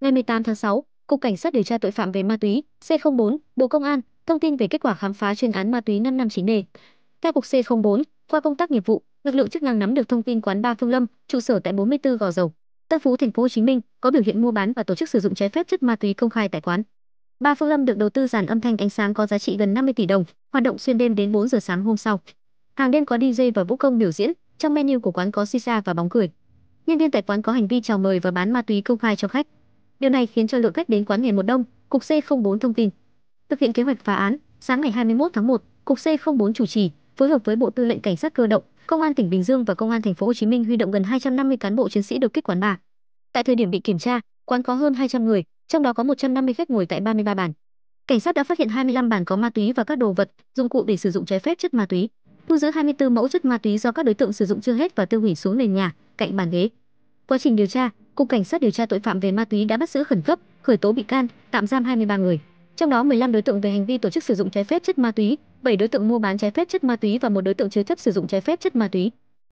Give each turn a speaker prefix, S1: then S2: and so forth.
S1: Ngày 18 tháng 6, Cục Cảnh sát điều tra tội phạm về ma túy C04, Bộ Công an thông tin về kết quả khám phá chuyên án ma túy 559D. Theo Cục C04, qua công tác nghiệp vụ, lực lượng chức năng nắm được thông tin quán Ba Phương Lâm, trụ sở tại 44 Gò Dầu, Tân Phú, thành phố Hồ Chí Minh có biểu hiện mua bán và tổ chức sử dụng trái phép chất ma túy công khai tại quán. Ba Phương Lâm được đầu tư dàn âm thanh ánh sáng có giá trị gần 50 tỷ đồng, hoạt động xuyên đêm đến 4 giờ sáng hôm sau. Hàng đêm có DJ và vũ công biểu diễn, trong menu của quán có shisha và bóng cười. Nhân viên tại quán có hành vi chào mời và bán ma túy công khai cho khách. Điều này khiến cho lượng khách đến quán nghề một đông, Cục C04 thông tin. Thực hiện kế hoạch phá án, sáng ngày 21 tháng 1, Cục C04 chủ trì, phối hợp với Bộ Tư lệnh Cảnh sát cơ động, Công an tỉnh Bình Dương và Công an thành phố Hồ Chí Minh huy động gần 250 cán bộ chiến sĩ đột kích quán bar. Tại thời điểm bị kiểm tra, quán có hơn 200 người, trong đó có 150 khách ngồi tại 33 bàn. Cảnh sát đã phát hiện 25 bàn có ma túy và các đồ vật, dụng cụ để sử dụng trái phép chất ma túy. Thu giữ 24 mẫu chất ma túy do các đối tượng sử dụng chưa hết và tiêu hủy xuống nền nhà, cạnh bàn ghế. Quá trình điều tra, Cục Cảnh sát điều tra tội phạm về ma túy đã bắt giữ khẩn cấp, khởi tố bị can, tạm giam 23 người, trong đó 15 đối tượng về hành vi tổ chức sử dụng trái phép chất ma túy, 7 đối tượng mua bán trái phép chất ma túy và một đối tượng chứa chấp sử dụng trái phép chất ma túy.